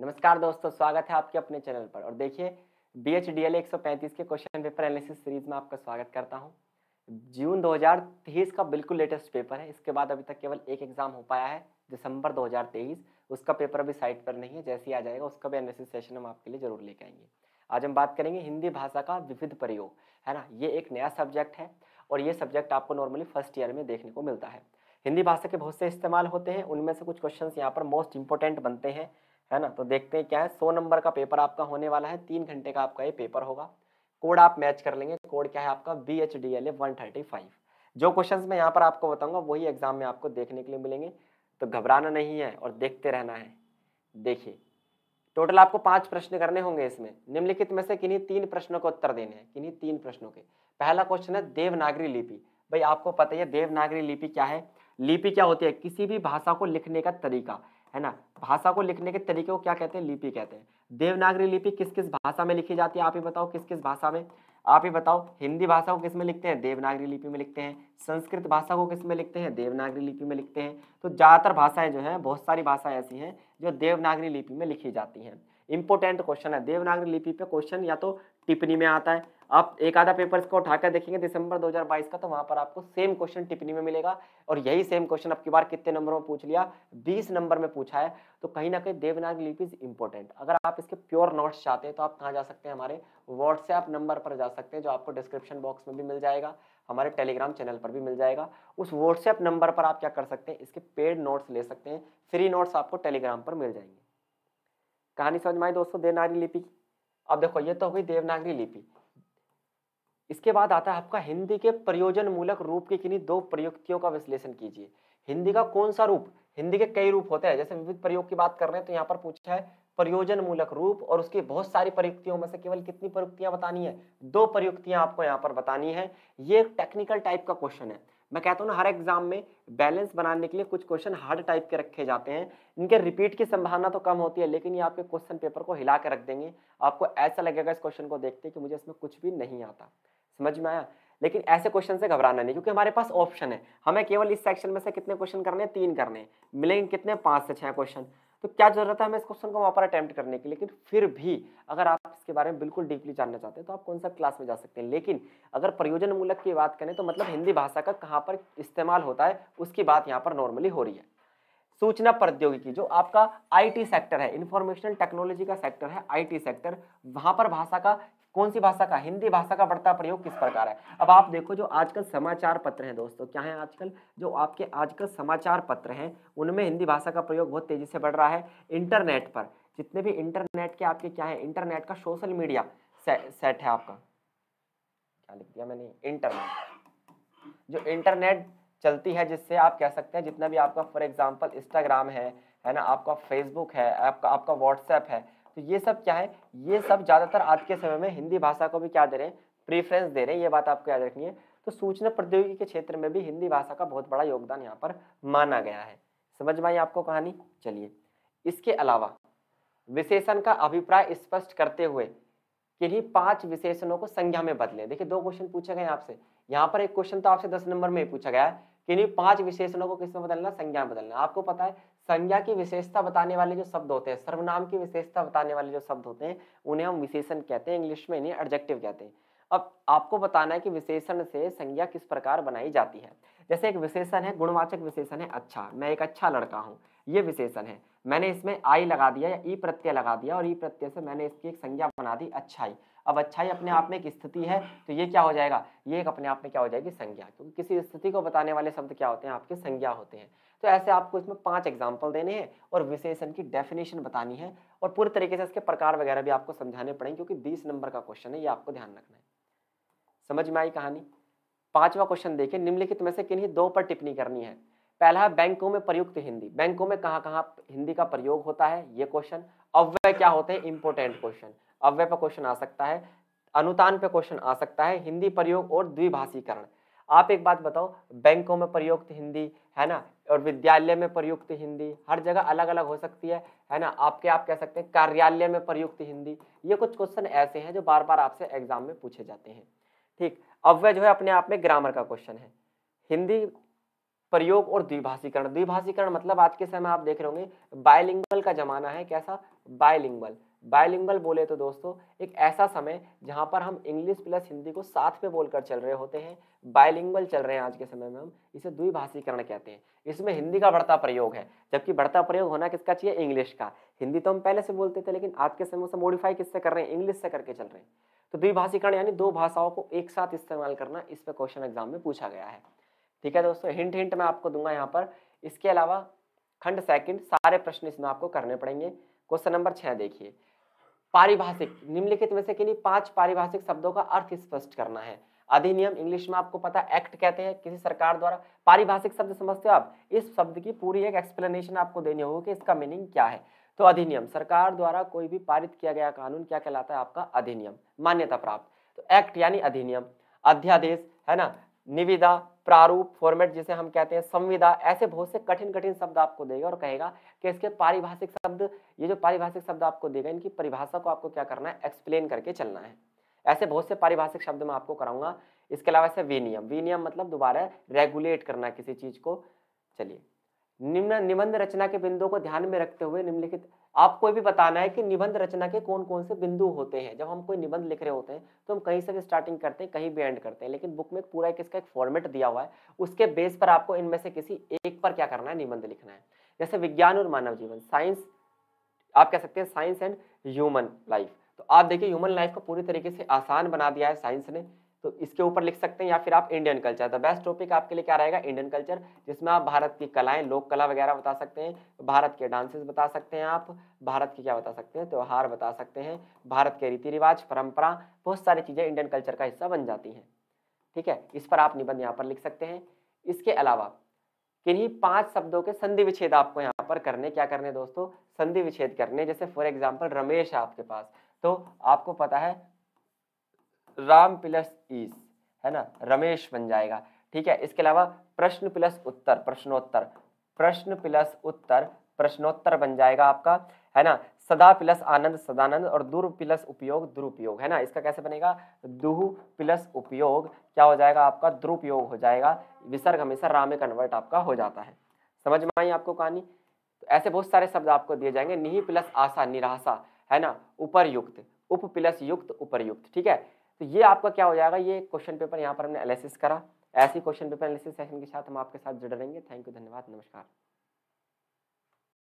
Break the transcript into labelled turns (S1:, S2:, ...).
S1: नमस्कार दोस्तों स्वागत है आपके अपने चैनल पर और देखिए बी एच डी एल एक सौ पैंतीस के क्वेश्चन पेपर एनालिसिस सीरीज में आपका स्वागत करता हूं जून दो हज़ार तेईस का बिल्कुल लेटेस्ट पेपर है इसके बाद अभी तक केवल एक एग्जाम हो पाया है दिसंबर दो हज़ार तेईस उसका पेपर अभी साइट पर नहीं है जैसे ही आ जाएगा उसका भी एनालिसिस सेशन हम आपके लिए जरूर लेके आएंगे आज हम बात करेंगे हिंदी भाषा का विविध प्रयोग है ना ये एक नया सब्जेक्ट है और ये सब्जेक्ट आपको नॉर्मली फर्स्ट ईयर में देखने को मिलता है हिंदी भाषा के बहुत से इस्तेमाल होते हैं उनमें से कुछ क्वेश्चन यहाँ पर मोस्ट इंपॉर्टेंट बनते हैं है ना तो देखते हैं क्या है सौ नंबर का पेपर आपका होने वाला है तीन घंटे का आपका ये पेपर होगा कोड आप मैच कर लेंगे कोड क्या है आपका B H D L A one thirty five जो क्वेश्चन मैं यहाँ पर आपको बताऊंगा वही एग्जाम में आपको देखने के लिए मिलेंगे तो घबराना नहीं है और देखते रहना है देखिए टोटल आपको पांच प्रश्न करने होंगे इसमें निम्नलिखित में से किन्हीं तीन प्रश्नों को उत्तर देने हैं किन्हीं तीन प्रश्नों के पहला क्वेश्चन है देवनागरी लिपि भाई आपको पता है देवनागरी लिपि क्या है लिपि क्या होती है किसी भी भाषा को लिखने का तरीका है ना भाषा को लिखने के तरीके को क्या कहते हैं लिपि कहते हैं देवनागरी लिपि किस किस भाषा में लिखी जाती है आप ही बताओ किस किस भाषा में आप ही बताओ हिंदी भाषा को किस में लिखते हैं देवनागरी लिपि में लिखते हैं संस्कृत भाषा को किस में लिखते हैं देवनागरी लिपि में लिखते हैं तो ज़्यादातर भाषाएं है जो हैं बहुत सारी भाषाएं ऐसी हैं जो देवनागरी लिपि में लिखी जाती हैं इंपॉर्टेंट क्वेश्चन है देवनागरी लिपि पे क्वेश्चन या तो टिप्पणी में आता है आप एक आधा पेपर इसको उठाकर देखेंगे दिसंबर 2022 का तो वहां पर आपको सेम क्वेश्चन टिप्पणी में मिलेगा और यही सेम क्वेश्चन आपकी बार कितने नंबरों में पूछ लिया 20 नंबर में पूछा है तो कहीं ना कहीं देवनागरी लिपि इज इंपॉर्टेंट अगर आप इसके प्योर नोट्स चाहते हैं तो आप कहाँ जा सकते हैं हमारे व्हाट्सएप नंबर पर जा सकते हैं जो आपको डिस्क्रिप्शन बॉक्स में भी मिल जाएगा हमारे टेलीग्राम चैनल पर भी मिल जाएगा उस व्हाट्सएप नंबर पर आप क्या कर सकते हैं इसके पेड नोट्स ले सकते हैं फ्री नोट्स आपको टेलीग्राम पर मिल जाएंगे कहानी समझ में आई दोस्तों देवनागरी लिपि की अब देखो ये तो हुई देवनागरी लिपि इसके बाद आता है आपका हिंदी के प्रयोजन मूलक रूप की किन्हीं दो प्रयुक्तियों का विश्लेषण कीजिए हिंदी का कौन सा रूप हिंदी के कई रूप होते हैं जैसे विविध प्रयोग की बात कर रहे हैं तो यहाँ पर पूछा है प्रयोजन मूलक रूप और उसकी बहुत सारी प्रयुक्तियों में से केवल कितनी प्रयुक्तियां बतानी है दो प्रयुक्तियां आपको यहाँ पर बतानी है ये एक टेक्निकल टाइप का क्वेश्चन है मैं कहता हूँ ना हर एग्जाम में बैलेंस बनाने के लिए कुछ क्वेश्चन हार्ड टाइप के रखे जाते हैं इनके रिपीट की संभावना तो कम होती है लेकिन ये आपके क्वेश्चन पेपर को हिला के रख देंगे आपको ऐसा लगेगा इस क्वेश्चन को देखते कि मुझे इसमें कुछ भी नहीं आता समझ में आया लेकिन ऐसे क्वेश्चन से घबराना नहीं क्योंकि हमारे पास ऑप्शन है हमें केवल इस सेक्शन में से कितने क्वेश्चन करने हैं तीन करने हैं मिलेंगे कितने पाँच से छः क्वेश्चन तो क्या जरूरत है हमें इस क्वेश्चन को वहाँ पर अटैम्प्ट करने की लेकिन फिर भी अगर आप इसके बारे में बिल्कुल डीपली जानना चाहते हैं तो आप कौन सा क्लास में जा सकते हैं लेकिन अगर प्रयोजन मूलक की बात करें तो मतलब हिंदी भाषा का कहाँ पर इस्तेमाल होता है उसकी बात यहाँ पर नॉर्मली हो रही है सूचना प्रौद्योगिकी जो आपका आईटी सेक्टर है इंफॉर्मेशन टेक्नोलॉजी का सेक्टर है आईटी सेक्टर वहाँ पर भाषा का कौन सी भाषा का हिंदी भाषा का बढ़ता प्रयोग किस प्रकार है अब आप देखो जो आजकल समाचार पत्र हैं दोस्तों क्या है आजकल जो आपके आजकल समाचार पत्र हैं उनमें हिंदी भाषा का प्रयोग बहुत तेजी से बढ़ रहा है इंटरनेट पर जितने भी इंटरनेट के आपके क्या है इंटरनेट का सोशल मीडिया से, सेट है आपका क्या लिख दिया मैंने इंटरनेट जो इंटरनेट चलती है जिससे आप कह सकते हैं जितना भी आपका फॉर एग्जाम्पल इंस्टाग्राम है है ना आपका फेसबुक है आपका आपका व्हाट्सएप है तो ये सब क्या है ये सब ज़्यादातर आज के समय में हिंदी भाषा को भी क्या दे रहे हैं प्रीफ्रेंस दे रहे हैं ये बात आपको याद रखनी है तो सूचना प्रौद्योगिकी के क्षेत्र में भी हिंदी भाषा का बहुत बड़ा योगदान यहाँ पर माना गया है समझ में आई आपको कहानी चलिए इसके अलावा विशेषण का अभिप्राय स्पष्ट करते हुए किन्हीं पांच विशेषणों को संज्ञा में बदलें देखिए दो क्वेश्चन पूछे गए आपसे यहाँ पर एक क्वेश्चन तो आपसे दस नंबर में पूछा गया है किन्हीं पांच विशेषणों को किसमें बदलना संज्ञा में बदलना आपको पता है संज्ञा की विशेषता बताने वाले जो शब्द होते हैं सर्वनाम की विशेषता बताने वाले जो शब्द होते हैं उन्हें हम विशेषण कहते हैं इंग्लिश में इन्हें एडजेक्टिव कहते हैं अब आपको बताना है कि विशेषण से संज्ञा किस प्रकार बनाई जाती है जैसे एक विशेषण है गुणवाचक विशेषण है अच्छा मैं एक अच्छा लड़का हूँ ये विशेषण है मैंने इसमें आई लगा दिया या ई e प्रत्यय लगा दिया और ई e प्रत्यय से मैंने इसकी एक संज्ञा बना दी अच्छाई अब अच्छाई अपने आप में एक स्थिति है तो ये क्या हो जाएगा ये एक अपने आप में क्या हो जाएगी संज्ञा क्योंकि किसी स्थिति को बताने वाले शब्द क्या होते हैं आपके संज्ञा होते हैं तो ऐसे आपको इसमें पांच एग्जाम्पल देने हैं और विशेषण की डेफिनेशन बतानी है और पूरे तरीके से इसके प्रकार वगैरह भी आपको समझाने पड़ेंगे क्योंकि बीस नंबर का क्वेश्चन है ये आपको ध्यान रखना है समझ में आई कहानी पांचवा क्वेश्चन देखिए निम्नलिखित में से किन्हीं दो पर टिप्पणी करनी है पहला है बैंकों में प्रयुक्त हिंदी बैंकों में कहाँ कहाँ हिंदी का प्रयोग होता है ये क्वेश्चन अव्यय क्या होते हैं इंपोर्टेंट क्वेश्चन अव्यय पर क्वेश्चन आ सकता है अनुदान पे क्वेश्चन आ सकता है हिंदी प्रयोग और द्विभाषीकरण आप एक बात बताओ बैंकों में प्रयुक्त हिंदी है ना और विद्यालय में प्रयुक्त हिंदी हर जगह अलग अलग हो सकती है है ना आपके आप कह सकते हैं कार्यालय में प्रयुक्त हिंदी ये कुछ क्वेश्चन ऐसे हैं जो बार बार आपसे एग्जाम में पूछे जाते हैं ठीक अब वह जो है अपने आप में ग्रामर का क्वेश्चन है हिंदी प्रयोग और द्विभाषीकरण द्विभाषीकरण मतलब आज के समय आप देख रहे होंगे बायलिंगल का जमाना है कैसा बायलिंगल बायलिंगल बोले तो दोस्तों एक ऐसा समय जहाँ पर हम इंग्लिश प्लस हिंदी को साथ में बोलकर चल रहे होते हैं बायलिंगल चल रहे हैं आज के समय में हम इसे द्विभाषीकरण कहते हैं इसमें हिंदी का बढ़ता प्रयोग है जबकि बढ़ता प्रयोग होना किसका चाहिए इंग्लिश का हिंदी तो हम पहले से बोलते थे लेकिन आज के समय उसे मॉडिफाई किससे कर रहे हैं इंग्लिश से करके चल रहे हैं तो द्विभाषीकरण यानी दो भाषाओं को एक साथ इस्तेमाल करना इस पर क्वेश्चन एग्जाम में पूछा गया है ठीक है दोस्तों हिंट हिंट मैं आपको दूंगा यहाँ पर इसके अलावा खंड सेकंड सारे प्रश्न इसमें आपको करने पड़ेंगे क्वेश्चन नंबर छः देखिए पारिभाषिक निम्नलिखित में से किन्हीं पांच पारिभाषिक शब्दों का अर्थ स्पष्ट करना है अधिनियम इंग्लिश में आपको पता एक्ट कहते हैं किसी सरकार द्वारा पारिभाषिक शब्द समझते हो आप इस शब्द की पूरी एक एक्सप्लेनेशन आपको देनी होगी कि इसका मीनिंग क्या है तो अधिनियम सरकार द्वारा कोई भी पारित किया गया कानून क्या कहलाता है आपका अधिनियम मान्यता प्राप्त तो एक्ट यानी अधिनियम अध्यादेश है ना निविदा प्रारूप फॉर्मेट जिसे हम कहते हैं संविदा ऐसे बहुत से कठिन कठिन शब्द आपको देगा और कहेगा कि इसके पारिभाषिक शब्द ये जो पारिभाषिक शब्द आपको देगा इनकी परिभाषा को आपको क्या करना है एक्सप्लेन करके चलना है ऐसे बहुत से पारिभाषिक शब्द मैं आपको कराऊंगा इसके अलावा ऐसे विनियम विनियम मतलब दोबारा रेगुलेट करना किसी चीज को चलिए निम्न निबंध रचना के बिंदुओं को ध्यान में रखते हुए निम्नलिखित आपको भी बताना है कि निबंध रचना के कौन कौन से बिंदु होते हैं जब हम कोई निबंध लिख रहे होते हैं तो हम कहीं से भी स्टार्टिंग करते हैं कहीं भी एंड करते हैं लेकिन बुक में पूरा एक इसका एक फॉर्मेट दिया हुआ है उसके बेस पर आपको इनमें से किसी एक पर क्या करना है निबंध लिखना है जैसे विज्ञान और मानव जीवन साइंस आप कह सकते हैं साइंस एंड ह्यूमन लाइफ तो आप देखिए ह्यूमन लाइफ को पूरी तरीके से आसान बना दिया है साइंस ने तो इसके ऊपर लिख सकते हैं या फिर आप Indian culture the best topic आपके लिए क्या रहेगा इंडियन कल्चर जिसमें आप भारत की कलाएं लोक कला वगैरह बता सकते हैं भारत के डांसेस बता सकते हैं आप भारत के क्या बता सकते हैं त्यौहार बता सकते हैं भारत के रीति रिवाज परंपरा बहुत सारी चीज़ें इंडियन कल्चर का हिस्सा बन जाती हैं ठीक है इस पर आप निबंध यहाँ पर लिख सकते हैं इसके अलावा किन्हीं पाँच शब्दों के संधि विच्छेद आपको यहाँ पर करने क्या करने दोस्तों संधि विच्छेद करने जैसे फॉर एग्जाम्पल रमेश है आपके पास तो आपको पता है राम प्लस ईस है ना रमेश बन जाएगा ठीक है इसके अलावा प्रश्न प्लस उत्तर प्रश्नोत्तर प्रश्न प्लस उत्तर प्रश्नोत्तर बन जाएगा आपका है ना सदा प्लस आनंद सदानंद और दुर प्लस उपयोग दुरुपयोग है ना इसका कैसे बनेगा दुह प्लस उपयोग क्या हो जाएगा आपका दुरुपयोग हो जाएगा विसर्ग हमेशा राम में कन्वर्ट आपका हो जाता है समझ में आई आपको कहानी तो ऐसे बहुत सारे शब्द आपको दिए जाएंगे निही प्लस आशा निराशा है ना उपरयुक्त उप प्लस युक्त उपरयुक्त ठीक है तो ये आपका क्या हो जाएगा ये क्वेश्चन पेपर यहाँ पर हमने एनालिसिस करा ऐसी क्वेश्चन पेपर एनालिसिस सेशन के साथ हम आपके साथ जुड़े रहेंगे थैंक यू धन्यवाद नमस्कार